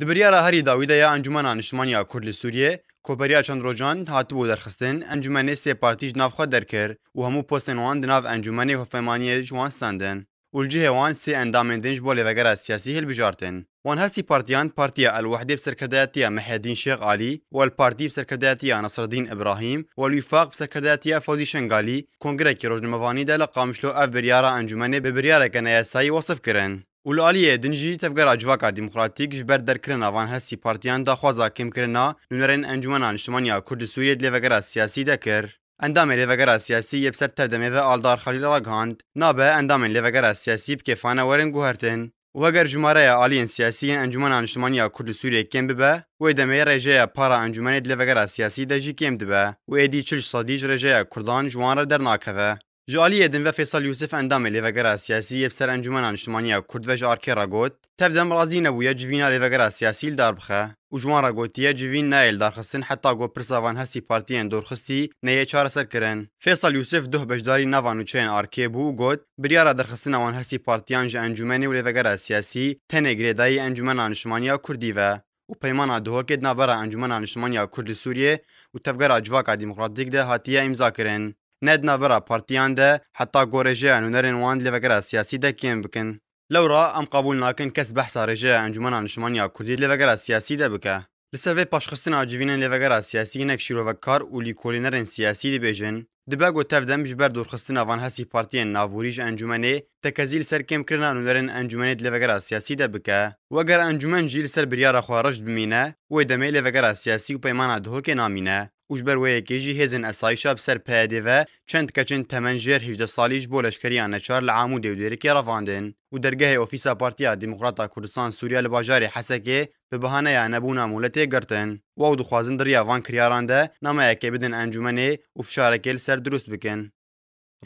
د هری دا هەریدا ویدەیە ئەنجومەنان نیشتمانیا کورد لە سووریێ کۆپەریا چەند ڕۆژان هاتبوو دەرخستن ئەنجومەنێ سێ پارتیش نافخە دەرکرد و هەموو پۆستێنوان دناو ئەنجومەنی هۆفەیمانیە جوان ساندن ولجی هێوان سێ ئەندامێن دنج بوله بۆ لێڤگەرە سیاسی بجارتن وان هەرسی پارتیان پارتیە ئەلوەحدێ بسەرکردایەتە مەحێدین شێغ عالی والپارتی بسەرکردایەتە نەسردین ئەبراهیم والویفاق بسرکداتیا فوزی شنگالی کنگره کی کۆنگرێکی ڕۆژنمەوانیدا لە قامشلۆ ئەف بریارە ئەنجومەنێ بە بریارەکە نەیەسایی وصف کرن ول علیه دنجی تفگر اجواکا دموکراتیک جبر در درکرنا وان هستی پارتیان دا خوازا کم کرنا نونرین انجمنا نشتمانیا کرد سوریه لیوگر سیاسی دکر اندام لیوگر سیاسی یب سر تدمه و آلدار خلیل را گاند نابه اندام لیوگر سیاسی بکفانه ورن گوهرتن و اگر جماره آلین سیاسی انجمنا نشتمانیا کرد سوریه کم ببه و ادامه رجه پارا انجمن لیوگر سیاسی جی کم دبه و ایدی چلش صدیج رجه کردان جوان در ناکوه جوالی دن و فیصل یوسف اندام لیفگر سیاسی یبسر انجمن انجمنی کرد و جارکی را گوت تبدم رازی نبوی جوین لیفگر سیاسی دار بخه و جوان را گوتی جوین نایل دار خستن حتی گو پرسوان هر سی پارتی اندور خستی نیه چار سر کرن فیصل یوسف دو بجداری نوانو چین آرکی بو و گوت بریارا در خستن اوان هر سی پارتی انج انجمن و لیفگر سیاسی تنه گریدهی انجمن انجمنی کردی و و پیمان دوه کې د انجمن انجمنیا کورد سوریه او تفګر اجواک دیموکراتیک ده هاتیه امضا کړن ned navera partiyan de heta gorêjeya nûnerên wan li vegera siyasî de kêm bikin. Lewra em qebûl nakin kes behsa rêjeya encumena nişmaniya Kurdî li vegera siyasî de bike. Li ser vê paşxistina civînên lêvegera siyasî hinek şîrovekar û lîkolînerên siyasî dibêjin, dibe got tevdem ji ber dûrxistina van hesî partiyên navûrî ji encûmenê tekezî li ser kêmkirina nûnerên encûmenê di lêvegera siyasî de bike û eger encûmen jî li ser biryara xwe reş bimîne wê demê lêvegera siyasî û peymana dihokê namîne وی جی وش بەروەیەکیژی هێزن ئەسایشا و چند کچن کەچن تەمەنژێر هیچدە ساڵیش بۆ لەشکریان نەچار لعامو دیو دیر دەودێرەی رفاندن و درگه ئۆفیسا پارتیا دیموکراتا کوردستان سووریا لە حسکه به بە یا نبونا نامولەتێ گرتن و او دخوازن دریاوان کریاراندە نامایەکێ بدن ئەنجومەنێ و فشارەکێ لەسەر درست بکن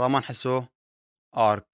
رامان حسو آرک